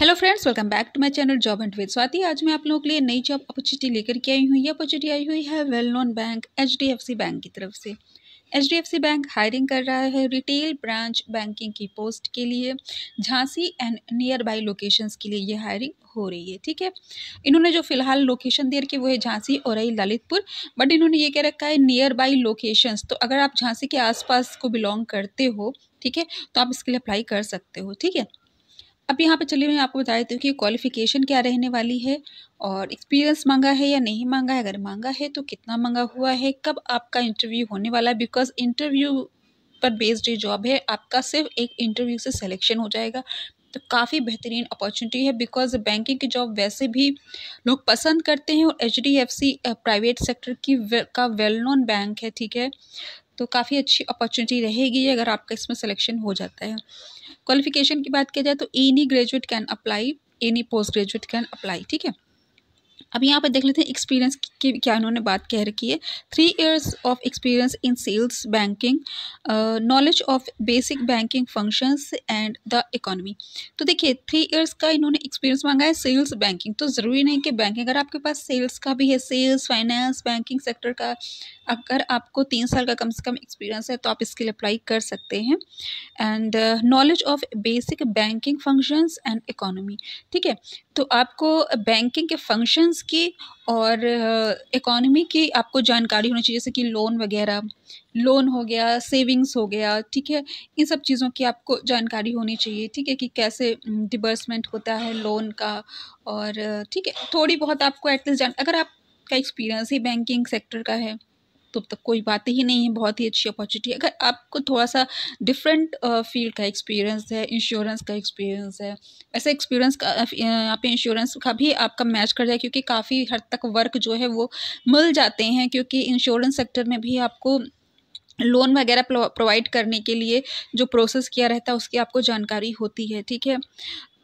hello friends welcome back to my channel job and with Swati आज मैं आप लोगों के लिए नई जॉब अपॉर्चुनिटी लेकर के आई हूँ ये अपॉर्चुनिटी आई हुई है well known bank HDFC bank की तरफ से एचडीएफसी बैंक हायरिंग कर रहा है रिटेल ब्रांच बैंकिंग की पोस्ट के लिए Jhansi and nearby locations के लिए ये हायरिंग हो रही है ठीक है इन्होंने जो फिलहाल लोकेशन दे रखी वो है झांसी और ललितपुर बट इन्होंने ये कह रखा है नियर बाई लोकेशंस तो अगर आप झांसी के आसपास को बिलोंग करते हो ठीक है तो आप इसके लिए अप्लाई कर सकते हो ठीक है अब यहाँ पे चलिए मैं आपको बता देती हूँ कि क्वालिफ़िकेशन क्या रहने वाली है और एक्सपीरियंस मांगा है या नहीं मांगा है अगर मांगा है तो कितना मांगा हुआ है कब आपका इंटरव्यू होने वाला है बिकॉज इंटरव्यू पर बेस्ड ये जॉब है आपका सिर्फ एक इंटरव्यू से सिलेक्शन हो जाएगा तो काफ़ी बेहतरीन अपॉर्चुनिटी है बिकॉज बैंकिंग की जॉब वैसे भी लोग पसंद करते हैं और एच प्राइवेट सेक्टर की वे, का वेल नोन बैंक है ठीक है तो काफ़ी अच्छी अपॉर्चुनिटी रहेगी अगर आपका इसमें सिलेक्शन हो जाता है क्वालिफिकेशन की बात किया जाए तो any graduate can apply any post graduate can apply ठीक है अब यहाँ पर देख लेते हैं एक्सपीरियंस की क्या इन्होंने बात कह रखी है three years of experience in sales banking knowledge of basic banking functions and the economy तो देखिए थ्री इयर्स का इन्होंने एक्सपीरियंस मांगा है सेल्स बैंकिंग तो ज़रूरी नहीं कि बैंकिंग अगर आपके पास सेल्स का भी है सेल्स फाइनेंस बैंकिंग सेक्टर का अगर आपको तीन साल का कम से कम एक्सपीरियंस है तो आप इसके लिए अप्लाई कर सकते हैं and knowledge of basic banking functions and economy ठीक है तो आपको बैंकिंग के फंक्शंस की और इकोनॉमी uh, की आपको जानकारी होनी चाहिए जैसे कि लोन वगैरह लोन हो गया सेविंग्स हो गया ठीक है इन सब चीज़ों की आपको जानकारी होनी चाहिए ठीक है कि कैसे डिबर्समेंट होता है लोन का और ठीक है थोड़ी बहुत आपको एटलीस्ट जान अगर आपका एक्सपीरियंस ही बैंकिंग सेक्टर का है तो अब तक कोई बात ही नहीं है बहुत ही अच्छी अपॉर्चुनिटी अगर आपको थोड़ा सा डिफरेंट फील्ड का एक्सपीरियंस है इंश्योरेंस का एक्सपीरियंस है ऐसे एक्सपीरियंस का यहाँ पे इंश्योरेंस का भी आपका मैच कर जाए क्योंकि काफ़ी हद तक वर्क जो है वो मिल जाते हैं क्योंकि इंश्योरेंस सेक्टर में भी आपको लोन वगैरह प्रोवाइड करने के लिए जो प्रोसेस किया रहता है उसकी आपको जानकारी होती है ठीक है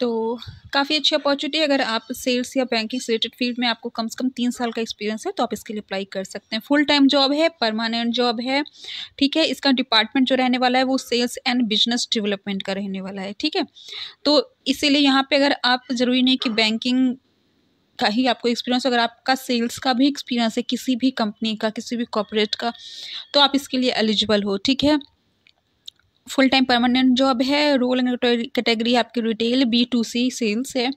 तो काफ़ी अच्छी अपॉर्चुनिटी अगर आप सेल्स या बैंकिंग रिलेटेड फील्ड में आपको कम से कम तीन साल का एक्सपीरियंस है तो आप इसके लिए अप्लाई कर सकते हैं फुल टाइम जॉब है परमानेंट जॉब है ठीक है इसका डिपार्टमेंट जो रहने वाला है वो सेल्स एंड बिजनेस डेवलपमेंट का रहने वाला है ठीक है तो इसीलिए यहाँ पे अगर आप ज़रूरी नहीं कि बैंकिंग का ही आपको एक्सपीरियंस अगर आपका सेल्स का भी एक्सपीरियंस है किसी भी कंपनी का किसी भी कॉपोरेट का तो आप इसके लिए एलिजिबल हो ठीक है फुल टाइम परमानेंट जॉब है रोल एंड कैटेगरी आपकी retail B to C sales है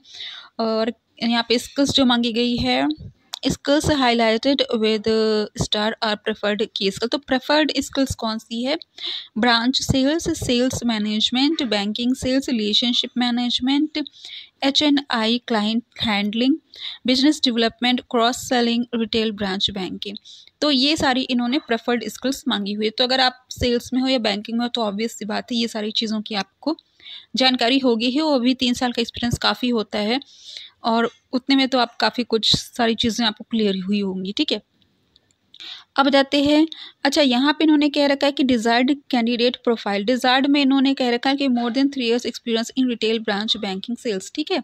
और यहाँ पे स्किल्स जो मांगी गई है skills highlighted with star are preferred की स्किल तो प्रेफर्ड स्किल्स कौन सी है branch sales sales management banking sales relationship management H and I client handling business development cross selling retail branch banking तो ये सारी इन्होंने प्रेफर्ड स्किल्स मांगी हुई है तो अगर आप सेल्स में हो या बैंकिंग में हो तो ऑब्वियस सी बात है ये सारी चीज़ों की आपको जानकारी होगी ही और अभी तीन साल का एक्सपीरियंस काफ़ी होता है और उतने में तो आप काफ़ी कुछ सारी चीज़ें आपको क्लियर हुई होंगी ठीक है अब जाते हैं अच्छा यहाँ पे इन्होंने कह रखा है कि डिज़ायर्ड कैंडिडेट प्रोफाइल डिज़ायर्ड में इन्होंने कह रखा है कि more than three years experience in retail branch banking sales ठीक है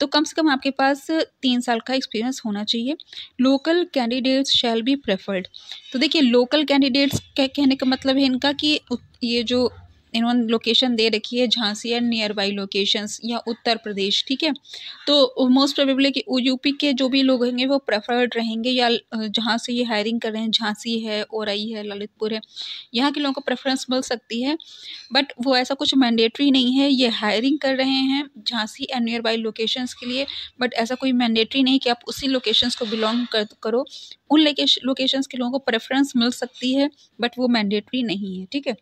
तो कम से कम आपके पास तीन साल का एक्सपीरियंस होना चाहिए local candidates shall be preferred तो देखिए लोकल कैंडिडेट्स कहने का मतलब है इनका कि ये जो इन्होंने लोकेशन दे रखी है Jhansi and nearby locations या उत्तर प्रदेश ठीक है तो मोस्ट प्रोबेबली कि यूपी के जो भी लोग होंगे वो प्रेफर्ड रहेंगे या जहाँ से ये हायरिंग कर रहे हैं झांसी है औरई है ललितपुर है यहाँ के लोगों को प्रेफरेंस मिल सकती है बट वो ऐसा कुछ मैंडेटरी नहीं है ये हायरिंग कर रहे हैं Jhansi and nearby locations के लिए बट ऐसा कोई मैंडेटरी नहीं कि आप उसी लोकेशंस को बिलोंग कर करो उन लोकेशंस के लोगों को प्रेफरेंस मिल सकती है बट वो मैंडेटरी नहीं है ठीक है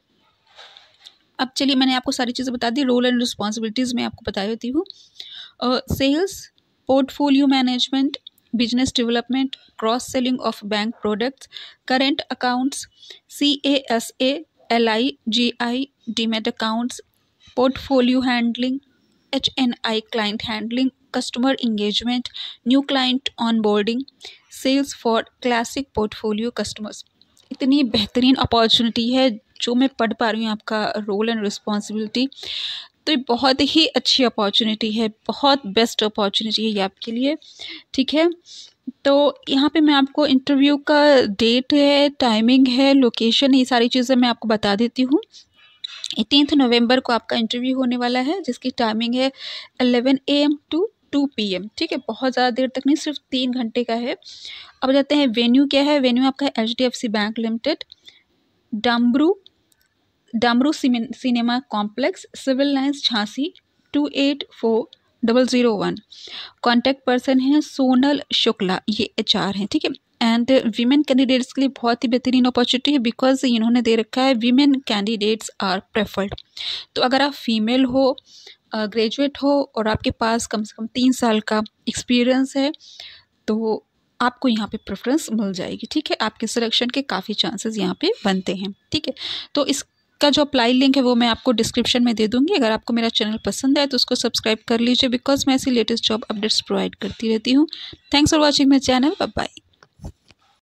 अब चलिए मैंने आपको सारी चीज़ें बता दी रोल एंड रिस्पॉन्सिबिलिटीज़ मैं आपको बताई होती हूँ sales portfolio management business development cross selling of bank products current accounts C A S A L I G I demat accounts portfolio handling H N I client handling engagement new client onboarding sales for classic portfolio customers इतनी बेहतरीन opportunity है जो मैं पढ़ पा रही हूँ आपका रोल एंड रिस्पॉन्सिबिलिटी तो ये बहुत ही अच्छी अपॉर्चुनिटी है बहुत बेस्ट अपॉर्चुनिटी है ये आपके लिए ठीक है तो यहाँ पे मैं आपको इंटरव्यू का डेट है टाइमिंग है लोकेशन ये सारी चीज़ें मैं आपको बता देती हूँ एटीनथ नवंबर को आपका इंटरव्यू होने वाला है जिसकी टाइमिंग है eleven A M to two P M ठीक है बहुत ज़्यादा देर तक नहीं सिर्फ तीन घंटे का है अब जाते हैं वेन्यू क्या है वेन्यू आपका है H D F C bank limited Damru Damru cinema complex Civil Lines Jhansi two eight four double zero one contact person है सोनल शुक्ला ये एच आर हैं ठीक है एंड वीमेन कैंडिडेट्स के लिए बहुत ही बेहतरीन अपॉर्चुनिटी है बिकॉज इन्होंने दे रखा है वीमेन कैंडिडेट्स आर प्रेफर्ड तो अगर आप फीमेल हो ग्रेजुएट हो और आपके पास कम से कम तीन साल का एक्सपीरियंस है तो आपको यहाँ पे प्रेफरेंस मिल जाएगी ठीक है आपके सिलेक्शन के काफ़ी चांसेस यहाँ पे बनते हैं ठीक है तो इसका जो अप्लाई लिंक है वो मैं आपको डिस्क्रिप्शन में दे दूंगी अगर आपको मेरा चैनल पसंद आए तो उसको सब्सक्राइब कर लीजिए बिकॉज मैं ऐसी लेटेस्ट जॉब अपडेट्स प्रोवाइड करती रहती हूँ thanks for watching my channel bye